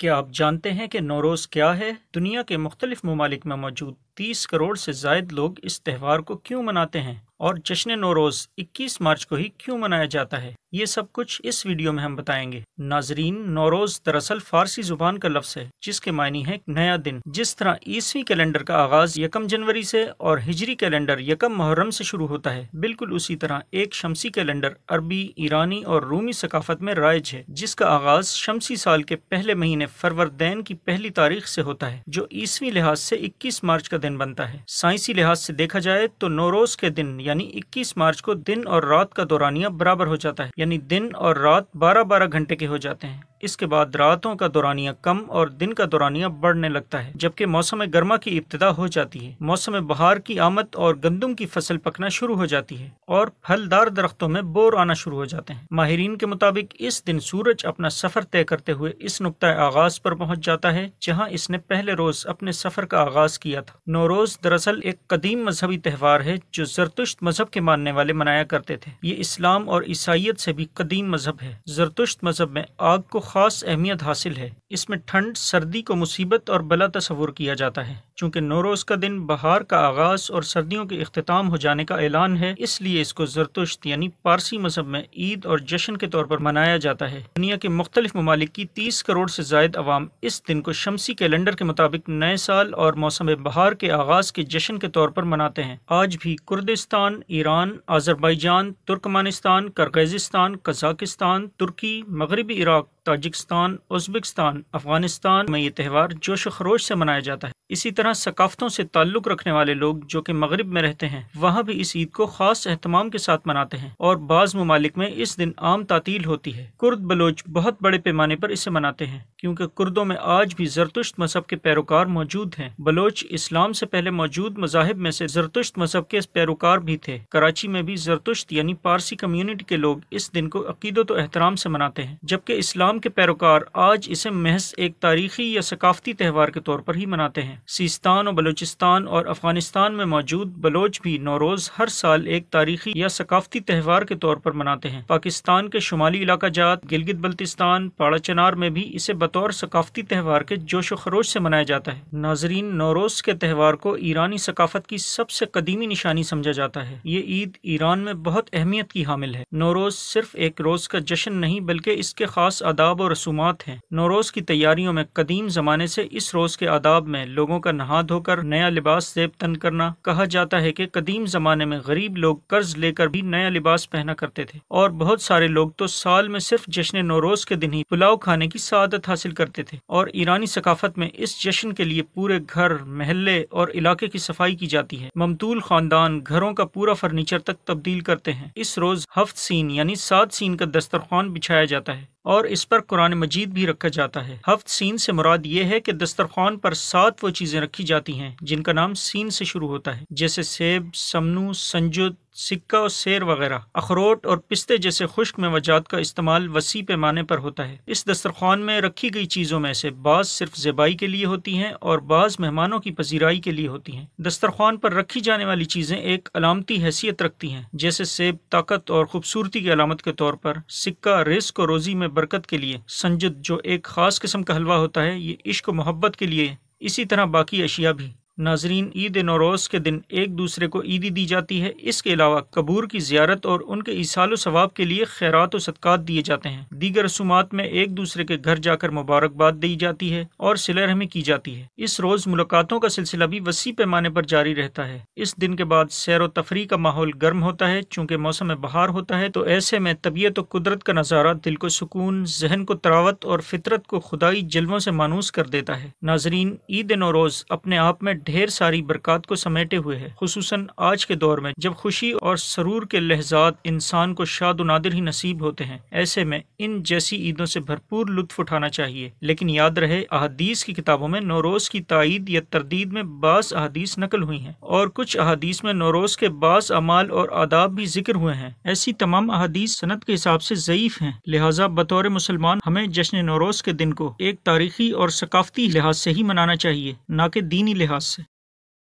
क्या आप जानते हैं कि नौरोज़ क्या है दुनिया के मुख्तलिफ ममालिक में मौजूद तीस करोड़ से जायद लोग इस त्यौहार को क्यों मनाते हैं और जश्न नोरोज 21 मार्च को ही क्यों मनाया जाता है ये सब कुछ इस वीडियो में हम बताएंगे नाजरीन नौरोज दरअसल फारसी जुबान का लफ्ज है जिसके मायने है नया दिन जिस तरह ईसवी कैलेंडर का आगाज यकम जनवरी से और हिजरी कैलेंडर यकम मुहर्रम से शुरू होता है बिल्कुल उसी तरह एक शमसी कैलेंडर अरबी ईरानी और रूमी सकाफत में राइज है जिसका आगाज शमसी साल के पहले महीने फरवरदैन की पहली तारीख से होता है जो ईसवी लिहाज से इक्कीस मार्च का दिन बनता है साइंसी लिहाज से देखा जाए तो नोरोज के दिन यानी 21 मार्च को दिन और रात का दौरानिया बराबर हो जाता है यानी दिन और रात बारह बारह घंटे के हो जाते हैं इसके बाद रातों का दौरानिया कम और दिन का दौरानिया बढ़ने लगता है जबकि मौसम गर्मा की इब्तदा हो जाती है मौसम बहार की आमद और गंदम की फसल पकना शुरू हो जाती है और फलदार दरख्तों में बोर आना शुरू हो जाते हैं माहरीन के मुताबिक इस दिन सूरज अपना सफर तय करते हुए इस नुकता आगाज पर पहुँच जाता है जहाँ इसने पहले रोज अपने सफर का आगाज किया था नौरोज दरअसल एक कदीम मजहबी त्यौहार है जो जरतुश्त मजहब के मानने वाले मनाया करते थे ये इस्लाम और ईसाइत से भी कदीम मजहब है जरतुश्त मजहब में आग को ख़ास अहमियत हासिल है इसमें ठंड सर्दी को मुसीबत और बला तस्वूर किया जाता है चूँकि नौरोज़ का दिन बहार का आगाज़ और सर्दियों के अख्ताम हो जाने का ऐलान है इसलिए इसको जरतुश्त यानी पारसी मजहब में ईद और जश्न के तौर पर मनाया जाता है दुनिया के मुख्तलिफ ममालिक की तीस करोड़ से जायद अवाम इस दिन को शमसी कैलेंडर के मुताबिक नए साल और मौसम बहार के आगाज़ के जश्न के तौर पर मनाते हैं आज भी Kurdistan Iran Azerbaijan Turkmenistan Kyrgyzstan Kazakhstan तुर्की मगरबी इराक ताजिकस्तान उजबिकस्तान अफगानिस्तान में ये त्यौहार जोश खरोश से मनाया जाता है इसी तरह सकाफ़तों से ताल्लुक़ रखने वाले लोग जो कि मगरब में रहते हैं वहाँ भी इस ईद को खास अहतमाम के साथ मनाते हैं और बाज़ ममालिक में इस दिन आम तातील होती है कुर्द बलोच बहुत बड़े पैमाने पर इसे मनाते हैं क्योंकि कुर्दों में आज भी जरतुश्त मजहब के पैरोकार मौजूद हैं बलोच इस्लाम से पहले मौजूद मजाहब में से जरतुश्त मजहब के पैरोकार भी थे कराची में भी जरतुश्त यानी पारसी कम्यूनिटी के लोग इस दिन को अकीदत एहतराम से मनाते हैं जबकि इस्लाम के पैरोकार आज इसे महज एक तारीखी या सकाफती त्यौहार के तौर पर ही मनाते हैं हैं सिस्तान और बलूचिस्तान और अफगानिस्तान में मौजूद बलोच भी नौरोज़ हर साल एक तारीखी या सकाफती त्यौहार के तौर पर मनाते हैं पाकिस्तान के शुमाली इलाका जात गिलगित बल्तिस्तान चनार में भी इसे बतौर सकाफती त्यौहार के जोश खरोश से मनाया जाता है नाजरीन नौरोज के त्यौहार को ईरानी सकाफत की सबसे कदीमी निशानी समझा जाता है ये ईद ईरान में बहुत अहमियत की हामिल है नौरोज सिर्फ एक रोज का जश्न नहीं बल्कि इसके खास आदाब और रसूमात हैं नौरोज की तैयारियों में कदीम जमाने से इस रोज के आदाब में लोग लोगों का नहा धोकर नया लिबास सेब तन करना कहा जाता है कि कदीम जमाने में गरीब लोग कर्ज लेकर भी नया लिबास पहना करते थे और बहुत सारे लोग तो साल में सिर्फ जश्न नौरोज के दिन ही पुलाव खाने की सादत हासिल करते थे और ईरानी सकाफत में इस जश्न के लिए पूरे घर महल्ले और इलाके की सफाई की जाती है ममतूल खानदान घरों का पूरा फर्नीचर तक तब्दील करते हैं इस रोज हफ्त सीन यानी सात सीन का दस्तरखान बिछाया जाता है और इस पर कुरान मजीद भी रखा जाता है हफ्त सीन से मुराद ये है कि दस्तरखान पर सात वो चीज़ें रखी जाती हैं जिनका नाम सीन से शुरू होता है जैसे सेब समनू संजुद सिक्का और शेर वगैरह अखरोट और पिस्ते जैसे खुश्क वजात का इस्तेमाल वसी पैमाने पर होता है इस दस्तरखान में रखी गई चीज़ों में से बाज़ सिर्फ जेबाई के लिए होती हैं और बाज़ मेहमानों की पजीराई के लिए होती हैं दस्तरखान पर रखी जाने वाली चीज़ें एक अलामती हैसियत रखती हैं जैसे सेब ताकत और खूबसूरती की अलामत के तौर पर सिक्का रिस्क और रोज़ी में बरकत के लिए संजद जो एक ख़ास किस्म का हलवा होता है ये इश्क मोहब्बत के लिए इसी तरह बाकी अशिया भी नाजरीन ईद नौरोज़ के दिन एक दूसरे को ईदी दी जाती है इसके अलावा कबूर की जियारत और उनके इसाल सवाब के लिए खैरात और सदक़ात दिए जाते हैं दीगर रसूमात में एक दूसरे के घर जाकर मुबारकबाद दी जाती है और सिलहमी की जाती है इस रोज़ मुलाकातों का सिलसिला भी वसी पैमाने पर जारी रहता है इस दिन के बाद सैर व तफरी का माहौल गर्म होता है चूँकि मौसम बहार होता है तो ऐसे में तबीयत व कुदरत का नज़ारा दिल को सुकून जहन को तरावत और फितरत को खुदाई जलवों से मानूस कर देता है नाजरीन ईद नौरोज़ अपने आप में ढेर सारी बरक़ात को समेटे हुए है खूस आज के दौर में जब खुशी और सरूर के लहजात इंसान को शाद नादिर ही नसीब होते हैं ऐसे में इन जैसी ईदों से भरपूर लुत्फ उठाना चाहिए लेकिन याद रहे अहदीस की किताबों में नौरोज की तइद या तरदीद में बास अहदीस नकल हुई है और कुछ अहादीस में नौरोज के बास अमाल और आदाब भी जिक्र हुए हैं ऐसी तमाम अहादीस सनत के हिसाब से ज़यीफ़ हैं लिहाजा बतौर मुसलमान हमें जश्न नौरोज के दिन को एक तारीखी और सकाफती लिहाज से ही मनाना चाहिए न के दीनी लिहाज से